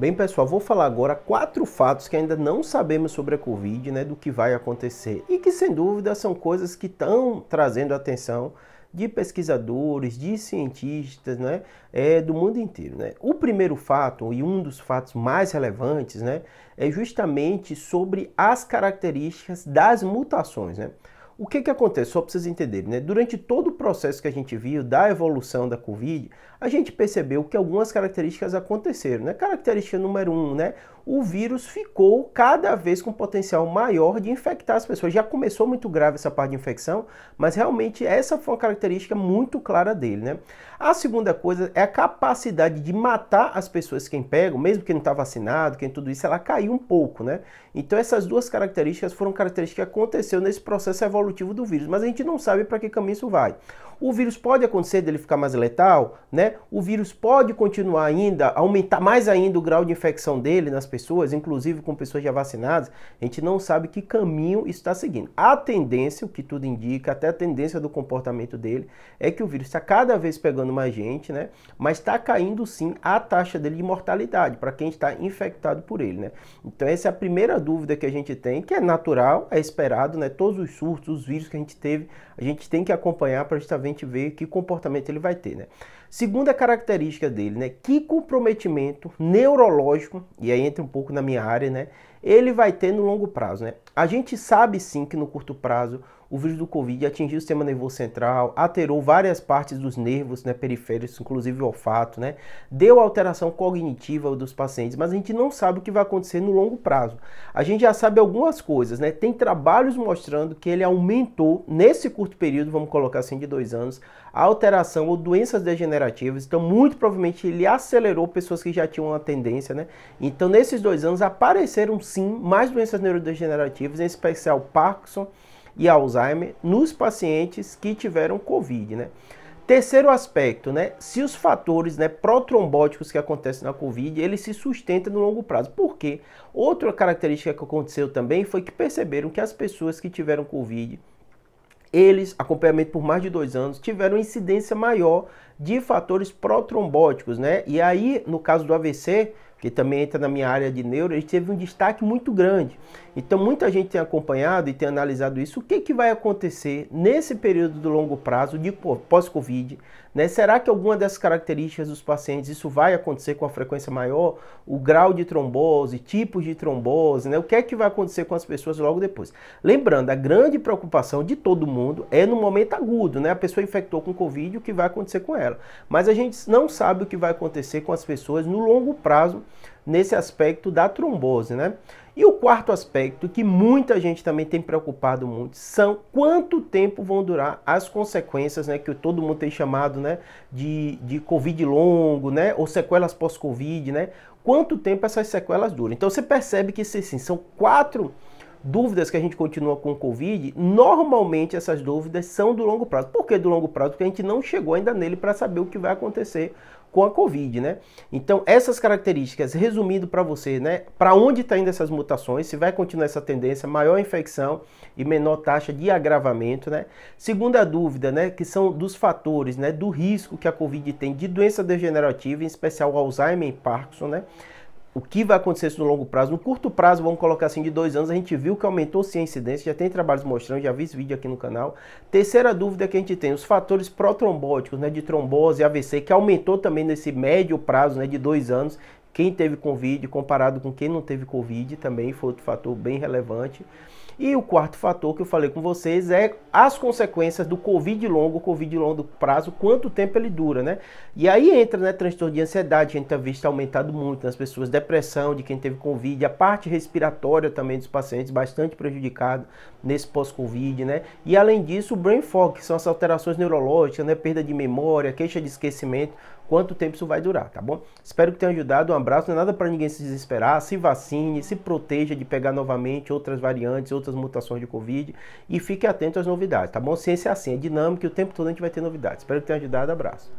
Bem, pessoal, vou falar agora quatro fatos que ainda não sabemos sobre a Covid, né, do que vai acontecer e que sem dúvida são coisas que estão trazendo atenção de pesquisadores, de cientistas, né, é, do mundo inteiro, né. O primeiro fato e um dos fatos mais relevantes, né, é justamente sobre as características das mutações, né. O que, que acontece? Só para vocês entenderem, né? Durante todo o processo que a gente viu da evolução da Covid, a gente percebeu que algumas características aconteceram, né? Característica número um, né? o vírus ficou cada vez com potencial maior de infectar as pessoas. Já começou muito grave essa parte de infecção, mas realmente essa foi uma característica muito clara dele, né? A segunda coisa é a capacidade de matar as pessoas que pegam, mesmo que não está vacinado, quem tudo isso, ela caiu um pouco, né? Então essas duas características foram características que aconteceu nesse processo evolutivo do vírus, mas a gente não sabe para que caminho isso vai. O vírus pode acontecer dele ficar mais letal, né? O vírus pode continuar ainda, aumentar mais ainda o grau de infecção dele nas pessoas, pessoas, inclusive com pessoas já vacinadas, a gente não sabe que caminho está seguindo. A tendência, o que tudo indica, até a tendência do comportamento dele, é que o vírus está cada vez pegando mais gente, né? Mas está caindo sim a taxa dele de mortalidade para quem está infectado por ele, né? Então essa é a primeira dúvida que a gente tem, que é natural, é esperado, né? Todos os surtos, os vírus que a gente teve, a gente tem que acompanhar para justamente ver que comportamento ele vai ter, né? Segunda característica dele, né? Que comprometimento neurológico, e aí entra entra um pouco na minha área, né? Ele vai ter no longo prazo, né? A gente sabe sim que no curto prazo o vírus do Covid atingiu o sistema nervoso central, alterou várias partes dos nervos né, periféricos, inclusive o olfato, né, deu alteração cognitiva dos pacientes, mas a gente não sabe o que vai acontecer no longo prazo. A gente já sabe algumas coisas, né? Tem trabalhos mostrando que ele aumentou, nesse curto período, vamos colocar assim, de dois anos, a alteração ou doenças degenerativas. Então, muito provavelmente, ele acelerou pessoas que já tinham uma tendência, né? Então, nesses dois anos, apareceram sim mais doenças neurodegenerativas, em especial Parkinson e Alzheimer nos pacientes que tiveram Covid, né? Terceiro aspecto, né? Se os fatores né, protrombóticos que acontecem na Covid, ele se sustenta no longo prazo. Por quê? Outra característica que aconteceu também foi que perceberam que as pessoas que tiveram Covid, eles, acompanhamento por mais de dois anos, tiveram incidência maior de fatores protrombóticos, né? E aí, no caso do AVC, que também entra na minha área de neuro, ele teve um destaque muito grande. Então muita gente tem acompanhado e tem analisado isso. O que, que vai acontecer nesse período do longo prazo de pós-Covid? Né? Será que alguma das características dos pacientes isso vai acontecer com a frequência maior? O grau de trombose, tipos de trombose, né? O que é que vai acontecer com as pessoas logo depois? Lembrando, a grande preocupação de todo mundo é no momento agudo, né? A pessoa infectou com Covid, o que vai acontecer com ela? Mas a gente não sabe o que vai acontecer com as pessoas no longo prazo nesse aspecto da trombose, né? E o quarto aspecto que muita gente também tem preocupado muito são quanto tempo vão durar as consequências, né, que todo mundo tem chamado, né, de, de covid longo, né, ou sequelas pós-covid, né? Quanto tempo essas sequelas duram? Então você percebe que sim, são quatro dúvidas que a gente continua com o Covid, normalmente essas dúvidas são do longo prazo. Por que do longo prazo? Porque a gente não chegou ainda nele para saber o que vai acontecer com a Covid, né? Então, essas características, resumindo para você, né? Para onde está indo essas mutações, se vai continuar essa tendência, maior infecção e menor taxa de agravamento, né? Segunda dúvida, né? Que são dos fatores, né? Do risco que a Covid tem de doença degenerativa, em especial Alzheimer e Parkinson, né? o que vai acontecer no longo prazo. No curto prazo, vamos colocar assim, de dois anos, a gente viu que aumentou sim a incidência, já tem trabalhos mostrando, já vi esse vídeo aqui no canal. Terceira dúvida que a gente tem, os fatores protrombóticos, né, de trombose, AVC, que aumentou também nesse médio prazo, né, de dois anos. Quem teve Covid comparado com quem não teve Covid também foi outro fator bem relevante. E o quarto fator que eu falei com vocês é as consequências do Covid longo, Covid longo prazo, quanto tempo ele dura, né? E aí entra, né, transtorno de ansiedade, a gente tem visto aumentado muito nas pessoas, depressão de quem teve Covid, a parte respiratória também dos pacientes bastante prejudicada nesse pós-Covid, né? E além disso, o brain fog, que são as alterações neurológicas, né, perda de memória, queixa de esquecimento, quanto tempo isso vai durar, tá bom? Espero que tenha ajudado. Um abraço, não é nada para ninguém se desesperar. Se vacine, se proteja de pegar novamente outras variantes, outras outras mutações de Covid e fique atento às novidades, tá bom? Ciência é assim, é dinâmica e o tempo todo a gente vai ter novidades. Espero que tenha ajudado, abraço.